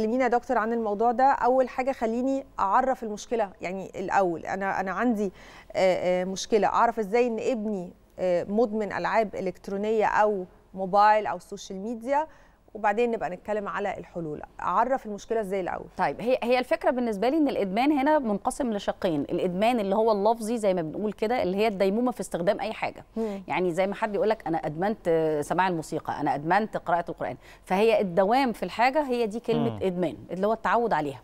كلمينا يا دكتور عن الموضوع ده اول حاجه خليني اعرف المشكله يعني الاول انا انا عندي آه، آه، مشكله اعرف ازاي ان ابني آه، مدمن العاب الكترونيه او موبايل او سوشيال ميديا وبعدين نبقى نتكلم على الحلول اعرف المشكله ازاي الاول طيب هي هي الفكره بالنسبه لي ان الادمان هنا منقسم لشقين الادمان اللي هو اللفظي زي ما بنقول كده اللي هي الديمومه في استخدام اي حاجه مم. يعني زي ما حد يقول لك انا ادمنت سماع الموسيقى انا ادمنت قراءه القران فهي الدوام في الحاجه هي دي كلمه مم. ادمان اللي هو التعود عليها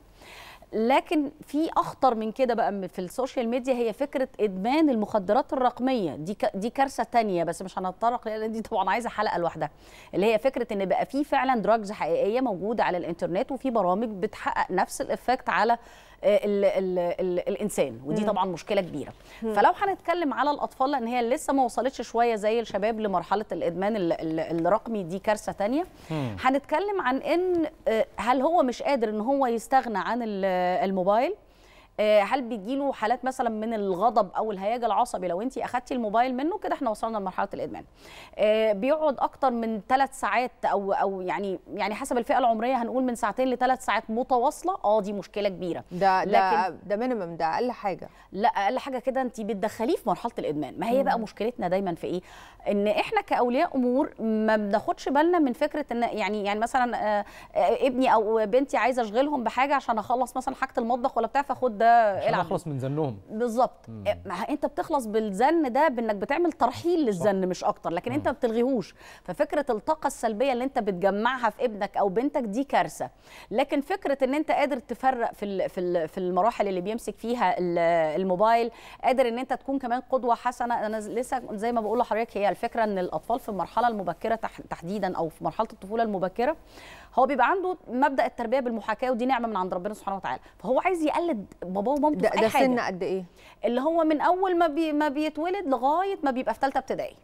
لكن في اخطر من كده بقى في السوشيال ميديا هي فكره ادمان المخدرات الرقميه دي دي كارثه تانية بس مش هنتطرق ليها لان دي طبعا عايزه حلقه لوحدها اللي هي فكره ان بقى في فعلا دراجز حقيقيه موجوده على الانترنت وفي برامج بتحقق نفس الافكت على الـ آه، الـ الـ الانسان ودي طبعا مشكله كبيره فلو هنتكلم على الاطفال لان هي لسه ما وصلتش شويه زي الشباب لمرحله الادمان الرقمي دي كارثه ثانيه هنتكلم عن ان آه، هل هو مش قادر ان هو يستغنى عن الموبايل آه، هل بيجيله حالات مثلا من الغضب او الهياج العصبي لو انت اخذتي الموبايل منه كده احنا وصلنا لمرحله الادمان آه، بيقعد اكتر من ثلاث ساعات او او يعني يعني حسب الفئه العمريه هنقول من ساعتين لثلاث ساعات متواصله اه دي مشكله كبيره ده لكن ده مينيمم ده اقل حاجه لا اقل حاجه كده انت بتدخليه في مرحله الادمان ما هي بقى مشكلتنا دايما في ايه ان احنا كاولياء امور ما بناخدش بالنا من فكره ان يعني يعني مثلا آه، ابني او بنتي عايزه اشغلهم بحاجه عشان اخلص مثلا حاجه المطبخ ولا بتاع فاخد ده عشان العب اخلص من زنهم بالظبط إيه، ما انت بتخلص بالزن ده بانك بتعمل ترحيل للزن صح. مش اكتر لكن انت ما بتلغيهوش ففكره الطاقه السلبيه اللي انت بتجمعها في ابنك او بنتك دي كارثه لكن فكره ان انت قادر تفرق في في في المراحل اللي بيمسك فيها الموبايل قادر ان انت تكون كمان قدوه حسنه انا لسه زي ما بقول لحضرتك هي الفكره ان الاطفال في المرحله المبكره تحديدا او في مرحله الطفوله المبكره هو بيبقى عنده مبدا التربيه بالمحاكاه ودي نعمه من عند ربنا سبحانه وتعالى فهو عايز يقلد باباه ومامته ده, ده سن قد ايه اللي هو من اول ما بي ما بيتولد لغايه ما بيبقى في ثالثه ابتدائي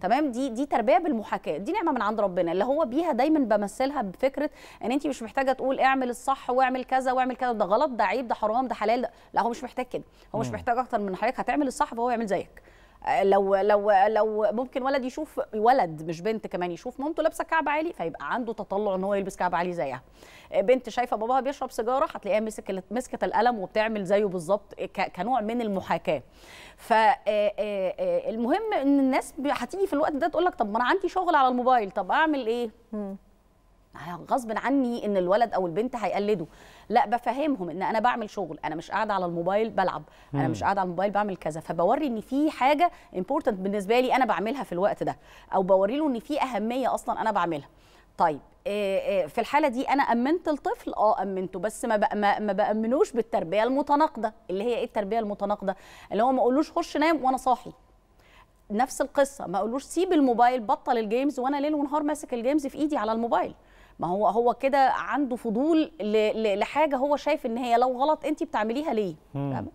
تمام دي دي تربيه بالمحاكاه دي نعمه من عند ربنا اللي هو بيها دايما بمثلها بفكره ان انت مش محتاجه تقول اعمل الصح واعمل كذا واعمل كذا ده غلط ده عيب ده حرام ده حلال ده. لا هو مش محتاج كده هو مش محتاج اكتر من حضرتك هتعمل الصح فهو يعمل زيك لو لو لو ممكن ولد يشوف ولد مش بنت كمان يشوف مامته لابسه كعب عالي فيبقى عنده تطلع ان هو يلبس كعب عالي زيها بنت شايفه باباها بيشرب سيجاره هتلاقيها مسك مسكت القلم وبتعمل زيه بالظبط كنوع من المحاكاه فالمهم آه، آه، آه، ان الناس هتيجي في الوقت ده تقول لك طب ما انا عندي شغل على الموبايل طب اعمل ايه غصب عني ان الولد او البنت هيقلدوا لا بفهمهم ان انا بعمل شغل انا مش قاعده على الموبايل بلعب انا مش قاعده على الموبايل بعمل كذا فبوري ان في حاجه امبورتنت بالنسبه لي انا بعملها في الوقت ده او بوري له ان في اهميه اصلا انا بعملها طيب في الحاله دي انا امنت الطفل اه امنته بس ما ما بامنوش بالتربيه المتناقضه اللي هي ايه التربيه المتناقضه اللي هو ما اقولوش خش نام وانا صاحي نفس القصه ما اقولوش سيب الموبايل بطل الجيمز وانا ليل ونهار ماسك الجيمز في ايدي على الموبايل ما هو هو كده عنده فضول لحاجه هو شايف ان هي لو غلط انت بتعمليها ليه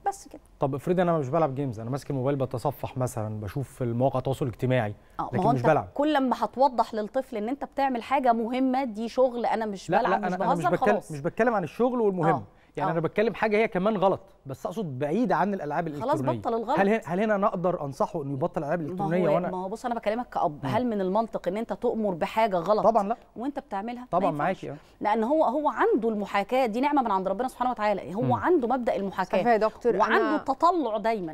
بس كده طب افرضي انا مش بلعب جيمز انا ماسك الموبايل بتصفح مثلا بشوف المواقع التواصل الاجتماعي آه، لكن مش بلعب كل ما هتوضح للطفل ان انت بتعمل حاجه مهمه دي شغل انا مش لا بلعب لا مش أنا بهزر أنا مش خلاص مش بتكلم عن الشغل والمهم أوه. يعني أوه. انا بتكلم حاجه هي كمان غلط بس اقصد بعيده عن الالعاب الالكترونيه خلاص بطل الغلط هل هنا هل هنا انا اقدر انصحه انه يبطل الالعاب الالكترونيه وانا ما هو بص انا بكلمك كاب مم. هل من المنطق ان انت تؤمر بحاجه غلط طبعا لا وانت بتعملها طبعا معاكي آه. لان هو هو عنده المحاكاه دي نعمه من عند ربنا سبحانه وتعالى هو مم. عنده مبدا المحاكاه يا دكتور وعنده تطلع دايما